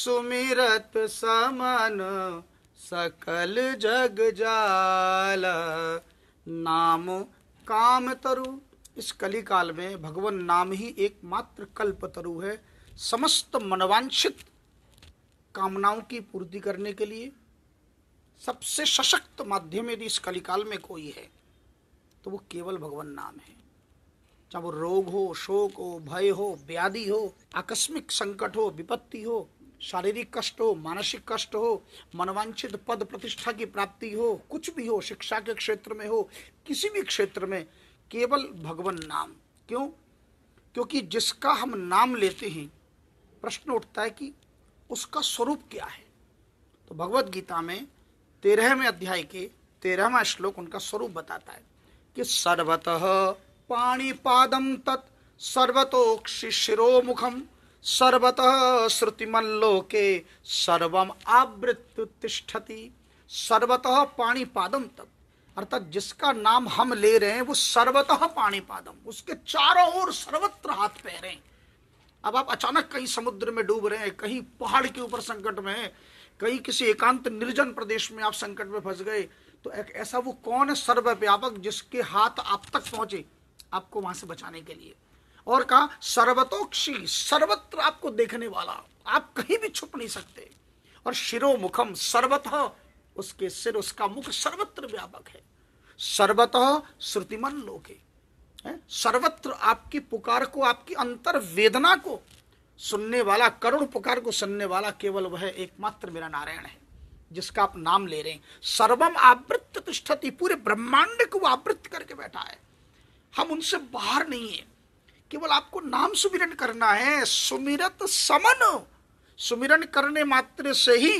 सुमिरत समान सकल जग जाला नाम काम तरु इस कली काल में भगवान नाम ही एकमात्र कल्प तरु है समस्त मनवांछित कामनाओं की पूर्ति करने के लिए सबसे सशक्त माध्यम यदि इस कलिकाल में कोई है तो वो केवल भगवान नाम है चाहे वो रोग हो शोक हो भय हो व्याधि हो आकस्मिक संकट हो विपत्ति हो शारीरिक कष्ट हो मानसिक कष्ट हो मनवांछित पद प्रतिष्ठा की प्राप्ति हो कुछ भी हो शिक्षा के क्षेत्र में हो किसी भी क्षेत्र में केवल भगवान नाम क्यों क्योंकि जिसका हम नाम लेते हैं प्रश्न उठता है कि उसका स्वरूप क्या है तो भगवत गीता में तेरहवें अध्याय के तेरहवा श्लोक उनका स्वरूप बताता है कि सर्वतः पाणीपादम तत् सर्वतोक्षि शिरोमुखम सर्वतः श्रुतिमल्लोके सर्वम आवृत्तिष्ठति सर्वतः पाणीपादम तक अर्थात जिसका नाम हम ले रहे हैं वो सर्वतः पाणीपादम उसके चारों ओर सर्वत्र हाथ पह रहे हैं अब आप अचानक कहीं समुद्र में डूब रहे हैं कहीं पहाड़ के ऊपर संकट में है कहीं किसी एकांत निर्जन प्रदेश में आप संकट में फंस गए तो एक ऐसा वो कौन है सर्वव्यापक जिसके हाथ आप तक पहुंचे आपको वहां से बचाने के लिए और कहा सर्वतोक्षी सर्वत्र आपको देखने वाला आप कहीं भी छुप नहीं सकते और शिरो मुखम सर्वतः उसके सिर उसका मुख सर्वत्र व्यापक है सर्वतः श्रुतिमन लोके सर्वत्र आपकी पुकार को आपकी अंतर वेदना को सुनने वाला करुण पुकार को सुनने वाला केवल वह एकमात्र मेरा नारायण है जिसका आप नाम ले रहे हैं सर्वम आवृत्त तिष्ठती पूरे ब्रह्मांड को आवृत्त करके बैठा है हम उनसे बाहर नहीं है केवल आपको नाम सुमिरन करना है सुमिरत समन सुमिरन करने मात्र से ही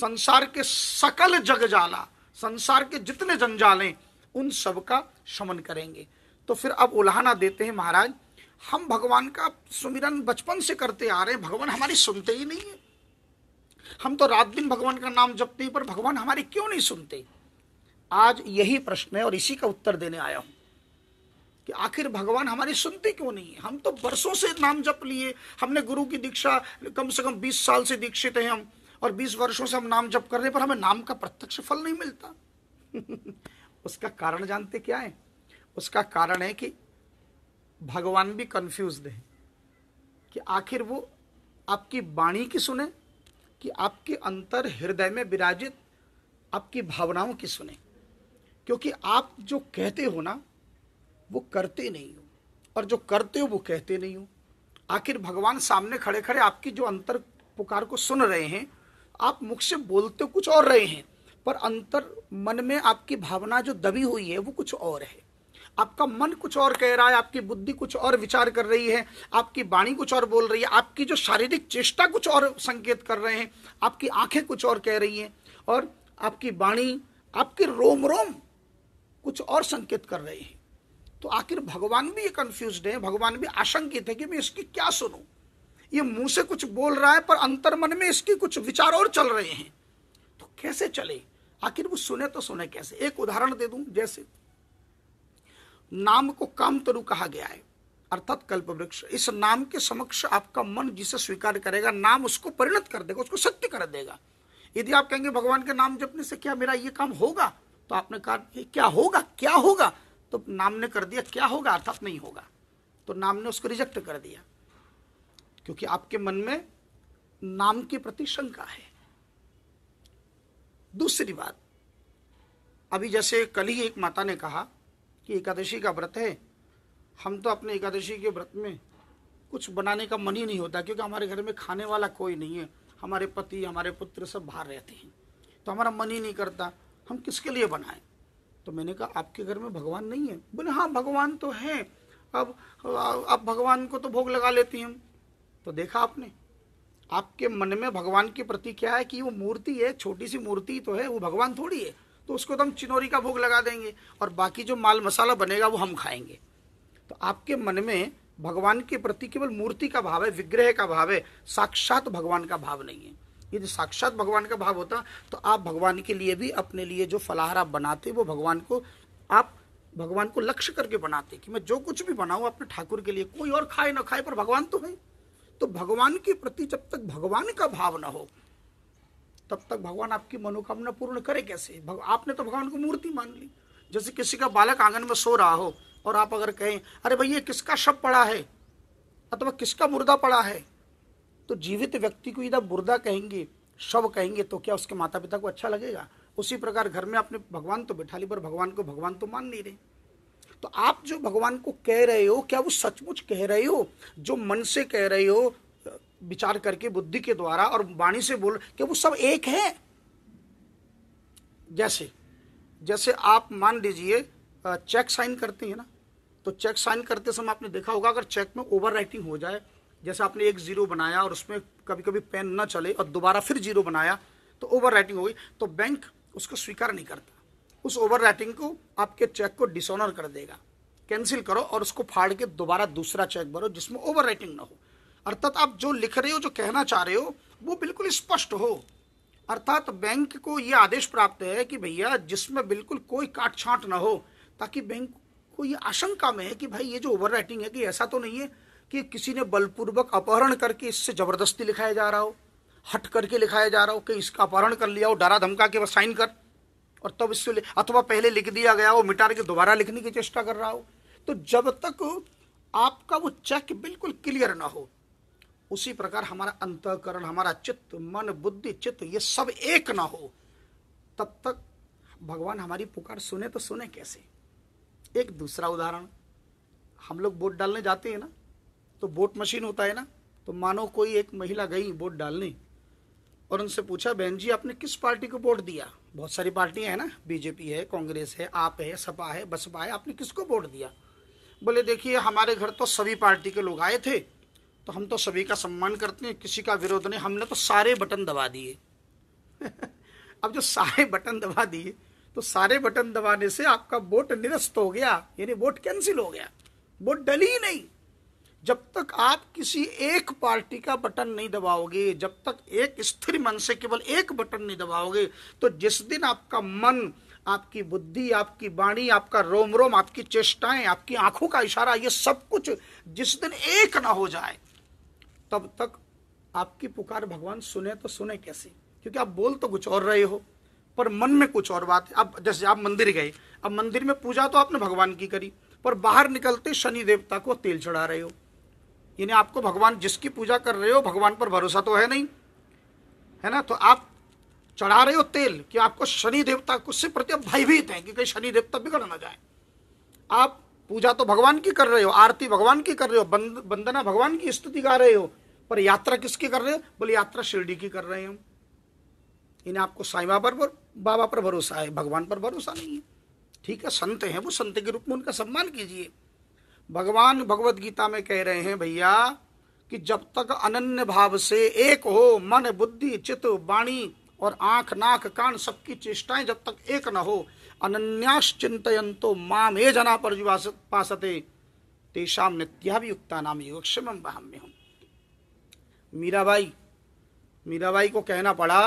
संसार के सकल जग जाला संसार के जितने जंजाले उन सब का शमन करेंगे तो फिर अब उल्हाना देते हैं महाराज हम भगवान का सुमिरन बचपन से करते आ रहे हैं भगवान हमारी सुनते ही नहीं है हम तो रात दिन भगवान का नाम जपते हैं पर भगवान हमारी क्यों नहीं सुनते आज यही प्रश्न है और इसी का उत्तर देने आया हूं कि आखिर भगवान हमारी सुनते क्यों नहीं है हम तो बरसों से नाम जप लिए हमने गुरु की दीक्षा कम से कम बीस साल से दीक्षित हैं हम और बीस वर्षों से हम नाम जप कर रहे पर हमें नाम का प्रत्यक्ष फल नहीं मिलता उसका कारण जानते क्या है उसका कारण है कि भगवान भी कंफ्यूज है कि आखिर वो आपकी वाणी की सुने कि आपके अंतर हृदय में विराजित आपकी भावनाओं की सुने क्योंकि आप जो कहते हो ना वो करते नहीं हो और जो करते हो वो कहते नहीं हो आखिर भगवान सामने खड़े खड़े आपकी जो अंतर पुकार को सुन रहे हैं आप मुख से बोलते कुछ और रहे हैं पर अंतर मन में आपकी भावना जो दबी हुई है वो कुछ और है आपका मन कुछ और कह रहा है आपकी बुद्धि कुछ और विचार कर रही है आपकी वाणी कुछ और बोल रही है आपकी जो शारीरिक चेष्टा कुछ और संकेत कर रहे हैं आपकी आंखें कुछ और कह रही हैं और आपकी वाणी आपके रोम रोम कुछ और संकेत कर रहे हैं तो आखिर भगवान भी ये कंफ्यूज है भगवान भी आशंकित है कि मैं इसकी क्या सुनूं ये मुंह से कुछ बोल रहा है पर अंतर मन में इसकी कुछ विचार और चल रहे हैं तो कैसे चले आखिर वो सुने तो सुने कैसे एक उदाहरण दे दूं जैसे नाम को काम तरु कहा गया है अर्थात कल्प वृक्ष इस नाम के समक्ष आपका मन जिसे स्वीकार करेगा नाम उसको परिणत कर देगा उसको सत्य कर देगा यदि आप कहेंगे भगवान के नाम जपने से क्या मेरा ये काम होगा तो आपने कहा क्या होगा क्या होगा तो नाम ने कर दिया क्या होगा अर्थात नहीं होगा तो नाम ने उसको रिजेक्ट कर दिया क्योंकि आपके मन में नाम के प्रति शंका है दूसरी बात अभी जैसे कल ही एक माता ने कहा कि एकादशी का व्रत है हम तो अपने एकादशी के व्रत में कुछ बनाने का मन ही नहीं होता क्योंकि हमारे घर में खाने वाला कोई नहीं है हमारे पति हमारे पुत्र सब बाहर रहते हैं तो हमारा मन ही नहीं करता हम किसके लिए बनाएं तो मैंने कहा आपके घर में भगवान नहीं है बोले हाँ भगवान तो है अब अब भगवान को तो भोग लगा लेती हम तो देखा आपने आपके मन में भगवान के प्रति क्या है कि वो मूर्ति है छोटी सी मूर्ति तो है वो भगवान थोड़ी है तो उसको तो हम चिनोरी का भोग लगा देंगे और बाकी जो माल मसाला बनेगा वो हम खाएंगे तो आपके मन में भगवान के प्रति केवल मूर्ति का भाव है विग्रह का भाव है साक्षात भगवान का भाव नहीं है यदि साक्षात भगवान का भाव होता तो आप भगवान के लिए भी अपने लिए जो फलाहार आप बनाते वो भगवान को आप भगवान को लक्ष्य करके बनाते कि मैं जो कुछ भी बनाऊँ अपने ठाकुर के लिए कोई और खाए ना खाए पर भगवान तो है तो भगवान के प्रति जब तक भगवान का भाव ना हो तब तक भगवान आपकी मनोकामना पूर्ण करे कैसे आपने तो भगवान को मूर्ति मान ली जैसे किसी का बालक आंगन में सो रहा हो और आप अगर कहें अरे भाई ये किसका शव पड़ा है अथवा किसका मुर्दा पड़ा है तो जीवित व्यक्ति को यदि मुर्दा कहेंगे शव कहेंगे तो क्या उसके माता पिता को अच्छा लगेगा उसी प्रकार घर में आपने भगवान तो बैठा ली पर भगवान को भगवान तो मान नहीं रहे तो आप जो भगवान को कह रहे हो क्या वो सचमुच कह रहे हो जो मन से कह रहे हो विचार करके बुद्धि के द्वारा और वाणी से बोल कि वो सब एक है जैसे जैसे आप मान लीजिए चेक साइन करते हैं ना तो चेक साइन करते समय आपने देखा होगा अगर चेक में ओवर राइटिंग हो जाए जैसे आपने एक जीरो बनाया और उसमें कभी कभी पेन ना चले और दोबारा फिर जीरो बनाया तो ओवर राइटिंग होगी तो बैंक उसको स्वीकार नहीं करता उस ओवर राइटिंग को आपके चेक को डिसऑनर कर देगा कैंसिल करो और उसको फाड़ के दोबारा दूसरा चेक भरो जिसमें ओवर राइटिंग ना हो अर्थात आप जो लिख रहे हो जो कहना चाह रहे हो वो बिल्कुल स्पष्ट हो अर्थात बैंक को ये आदेश प्राप्त है कि भैया जिसमें बिल्कुल कोई काट छांट ना हो ताकि बैंक को ये आशंका में है कि भाई ये जो ओवर राइटिंग है कि ऐसा तो नहीं है कि किसी ने बलपूर्वक अपहरण करके इससे ज़बरदस्ती लिखाया जा रहा हो हट करके लिखाया जा रहा हो कि इसका अपहरण कर लिया हो डरा धमका के बस साइन कर और तब इससे अथवा पहले लिख दिया गया हो मिटा के दोबारा लिखने की चेष्टा कर रहा हो तो जब तक आपका वो चेक बिल्कुल क्लियर ना हो उसी प्रकार हमारा अंतकरण हमारा चित्त मन बुद्धि चित्त ये सब एक ना हो तब तक भगवान हमारी पुकार सुने तो सुने कैसे एक दूसरा उदाहरण हम लोग वोट डालने जाते हैं ना तो वोट मशीन होता है ना तो मानो कोई एक महिला गई वोट डालने और उनसे पूछा बहन जी आपने किस पार्टी को वोट दिया बहुत सारी पार्टियां हैं ना बीजेपी है कांग्रेस है आप है सपा है बसपा है आपने किसको वोट दिया बोले देखिए हमारे घर तो सभी पार्टी के लोग आए थे तो हम तो सभी का सम्मान करते हैं किसी का विरोध नहीं हमने तो सारे बटन दबा दिए अब जो सारे बटन दबा दिए तो सारे बटन दबाने से आपका वोट निरस्त हो गया यानी वोट कैंसिल हो गया वोट डली ही नहीं जब तक आप किसी एक पार्टी का बटन नहीं दबाओगे जब तक एक स्थिर मन से केवल एक बटन नहीं दबाओगे तो जिस दिन आपका मन आपकी बुद्धि आपकी वाणी आपका रोम रोम आपकी चेष्टाएं आपकी आंखों का इशारा ये सब कुछ जिस दिन एक ना हो जाए तब तक आपकी पुकार भगवान सुने तो सुने कैसे क्योंकि आप बोल तो कुछ और रहे हो पर मन में कुछ और बात है अब जैसे आप मंदिर गए अब मंदिर में पूजा तो आपने भगवान की करी पर बाहर निकलते शनि देवता को तेल चढ़ा रहे हो यानी आपको भगवान जिसकी पूजा कर रहे हो भगवान पर भरोसा तो है नहीं है ना तो आप चढ़ा रहे हो तेल कि आपको शनि देवता से प्रति भयभीत हैं कि कहीं शनि देवता बिगड़ ना जाए आप पूजा तो भगवान की कर रहे हो आरती भगवान की कर रहे हो बंद, भगवान की स्तुति गा रहे हो पर यात्रा किसकी कर रहे हो बोले यात्रा शिरडी की कर रहे हो इन्हें आपको साई बाबा पर बाबा पर भरोसा है भगवान पर भरोसा नहीं है ठीक है संत हैं वो संत के रूप में उनका सम्मान कीजिए भगवान भगवत गीता में कह रहे हैं भैया कि जब तक अनन्य भाव से एक हो मन बुद्धि चित्त वाणी और आंख नाक कान सबकी चेष्टाएं जब तक एक न हो अनन्यास तो माम ए जना पर पासते तेषाम नित्याभियुक्ता नाम योगक्षम भाम्य हूँ मीराबाई मीराबाई को कहना पड़ा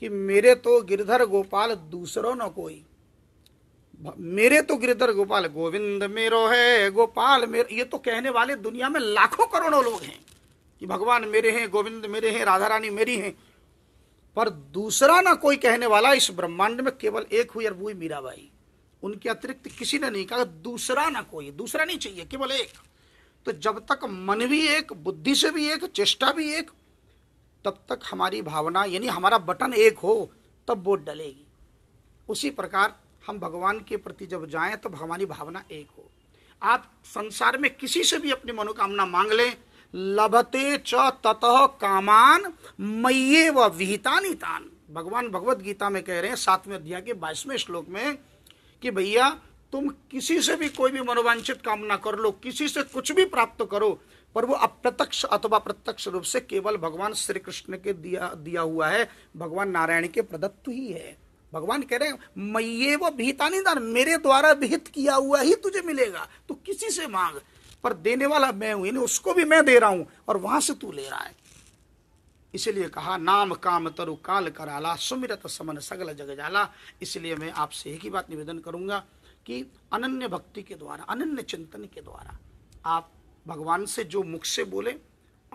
कि मेरे तो गिरधर गोपाल दूसरों न कोई मेरे तो गिरधर गोपाल गोविंद मेरो है गोपाल मेरे ये तो कहने वाले दुनिया में लाखों करोड़ों लोग हैं कि भगवान मेरे हैं गोविंद मेरे हैं राधा रानी मेरी हैं पर दूसरा ना कोई कहने वाला इस ब्रह्मांड में केवल एक हुई और वो मीराबाई उनके अतिरिक्त किसी ने नहीं कहा दूसरा ना कोई दूसरा नहीं चाहिए केवल एक तो जब तक मन भी एक बुद्धि से भी एक चेष्टा भी एक तब तक हमारी भावना यानी हमारा बटन एक हो तब वोट डलेगी उसी प्रकार हम भगवान के प्रति जब जाएं तो भगवानी भावना एक हो आप संसार में किसी से भी अपनी मनोकामना मांग लें लभते च तत कामान मये व विहितानी तान भगवान भगवत गीता में कह रहे हैं सातवें अध्याय के बाईसवें श्लोक में कि भैया तुम किसी से भी कोई भी मनोवांछित कामना कर लो किसी से कुछ भी प्राप्त करो पर वो अप्रत्यक्ष अथवा प्रत्यक्ष रूप से केवल भगवान श्री कृष्ण के दिया दिया हुआ है भगवान नारायण के प्रदत्त ही है भगवान कह रहे हैं मैं वो भीता नहीं दान मेरे द्वारा विहित किया हुआ ही तुझे मिलेगा तो किसी से मांग पर देने वाला मैं हूं यानी उसको भी मैं दे रहा हूं और वहां से तू ले रहा है इसलिए कहा नाम काम तरु काल कराला सुमिरत समन सगल जग जाला इसलिए मैं आपसे एक ही बात निवेदन करूंगा कि अनन्य भक्ति के द्वारा अनन्य चिंतन के द्वारा आप भगवान से जो मुख से बोले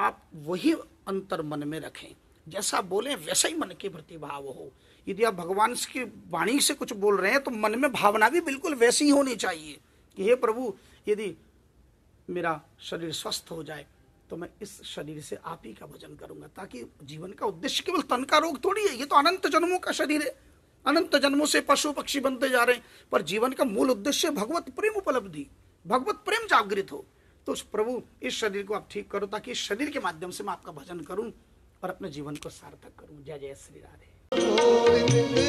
आप वही अंतर मन में रखें जैसा बोले वैसा ही मन के प्रतिभाव हो यदि आप भगवान की वाणी से कुछ बोल रहे हैं तो मन में भावना भी बिल्कुल वैसी ही होनी चाहिए कि हे प्रभु यदि मेरा शरीर स्वस्थ हो जाए तो मैं इस शरीर से आप ही का भजन करूंगा ताकि जीवन का उद्देश्य केवल तन का रोग थोड़ी है ये तो अनंत जन्मों का शरीर है अनंत जन्मों से पशु पक्षी बनते जा रहे हैं पर जीवन का मूल उद्देश्य भगवत प्रेम उपलब्धि भगवत प्रेम जागृत हो तो प्रभु इस शरीर को आप ठीक करो ताकि इस शरीर के माध्यम से मैं आपका भजन करूं और अपने जीवन को सार्थक करूं जय जय श्री राधे ਗੋਬਿੰਦ